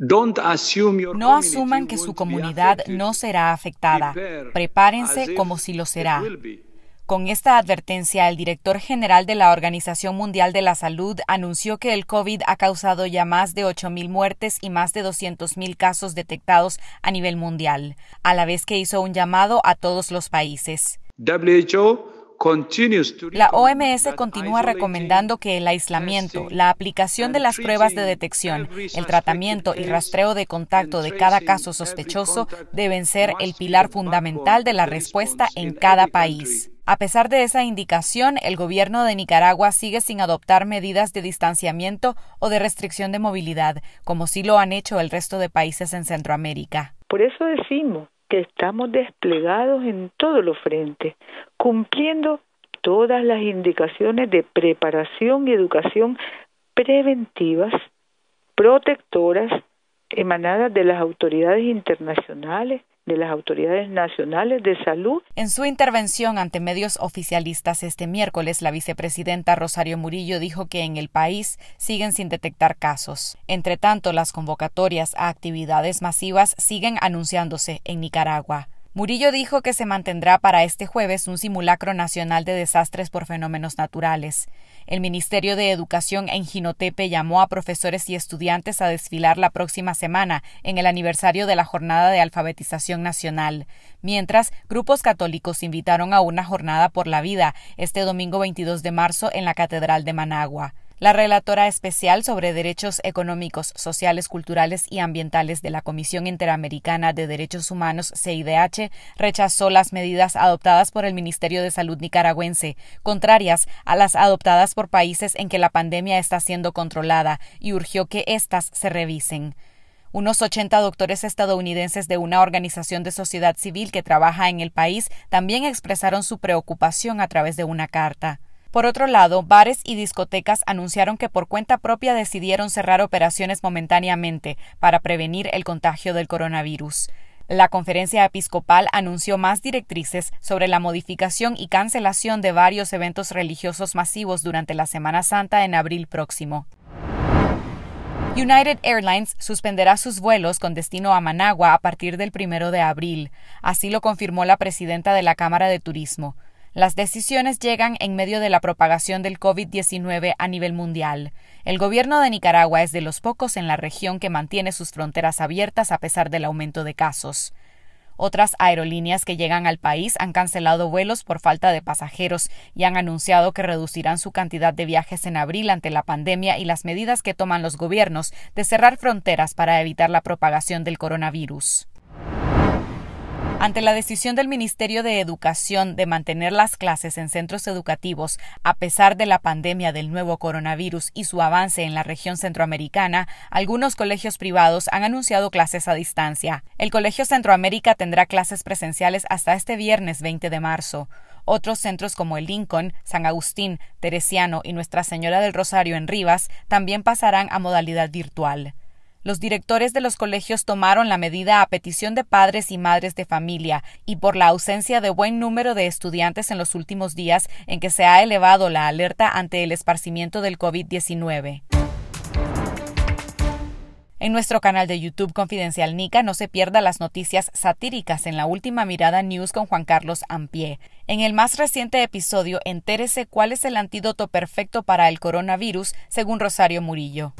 No asuman que su comunidad no será afectada. Prepárense como si lo será. Con esta advertencia, el director general de la Organización Mundial de la Salud anunció que el COVID ha causado ya más de 8.000 muertes y más de 200.000 casos detectados a nivel mundial, a la vez que hizo un llamado a todos los países. La OMS continúa recomendando que el aislamiento, la aplicación de las pruebas de detección, el tratamiento y rastreo de contacto de cada caso sospechoso deben ser el pilar fundamental de la respuesta en cada país. A pesar de esa indicación, el gobierno de Nicaragua sigue sin adoptar medidas de distanciamiento o de restricción de movilidad, como sí lo han hecho el resto de países en Centroamérica. Por eso decimos que estamos desplegados en todos los frentes, cumpliendo todas las indicaciones de preparación y educación preventivas, protectoras, emanadas de las autoridades internacionales, de las autoridades nacionales de salud. En su intervención ante medios oficialistas este miércoles, la vicepresidenta Rosario Murillo dijo que en el país siguen sin detectar casos. Entre tanto, las convocatorias a actividades masivas siguen anunciándose en Nicaragua. Murillo dijo que se mantendrá para este jueves un simulacro nacional de desastres por fenómenos naturales. El Ministerio de Educación en Ginotepe llamó a profesores y estudiantes a desfilar la próxima semana en el aniversario de la Jornada de Alfabetización Nacional, mientras grupos católicos invitaron a una jornada por la vida este domingo 22 de marzo en la Catedral de Managua. La relatora especial sobre derechos económicos, sociales, culturales y ambientales de la Comisión Interamericana de Derechos Humanos, CIDH, rechazó las medidas adoptadas por el Ministerio de Salud nicaragüense, contrarias a las adoptadas por países en que la pandemia está siendo controlada, y urgió que éstas se revisen. Unos 80 doctores estadounidenses de una organización de sociedad civil que trabaja en el país también expresaron su preocupación a través de una carta. Por otro lado, bares y discotecas anunciaron que por cuenta propia decidieron cerrar operaciones momentáneamente para prevenir el contagio del coronavirus. La conferencia episcopal anunció más directrices sobre la modificación y cancelación de varios eventos religiosos masivos durante la Semana Santa en abril próximo. United Airlines suspenderá sus vuelos con destino a Managua a partir del primero de abril. Así lo confirmó la presidenta de la Cámara de Turismo. Las decisiones llegan en medio de la propagación del COVID-19 a nivel mundial. El gobierno de Nicaragua es de los pocos en la región que mantiene sus fronteras abiertas a pesar del aumento de casos. Otras aerolíneas que llegan al país han cancelado vuelos por falta de pasajeros y han anunciado que reducirán su cantidad de viajes en abril ante la pandemia y las medidas que toman los gobiernos de cerrar fronteras para evitar la propagación del coronavirus. Ante la decisión del Ministerio de Educación de mantener las clases en centros educativos a pesar de la pandemia del nuevo coronavirus y su avance en la región centroamericana, algunos colegios privados han anunciado clases a distancia. El Colegio Centroamérica tendrá clases presenciales hasta este viernes 20 de marzo. Otros centros como el Lincoln, San Agustín, Teresiano y Nuestra Señora del Rosario en Rivas también pasarán a modalidad virtual. Los directores de los colegios tomaron la medida a petición de padres y madres de familia y por la ausencia de buen número de estudiantes en los últimos días en que se ha elevado la alerta ante el esparcimiento del COVID-19. En nuestro canal de YouTube Confidencial Nica no se pierda las noticias satíricas en la última mirada news con Juan Carlos Ampié. En el más reciente episodio entérese cuál es el antídoto perfecto para el coronavirus según Rosario Murillo.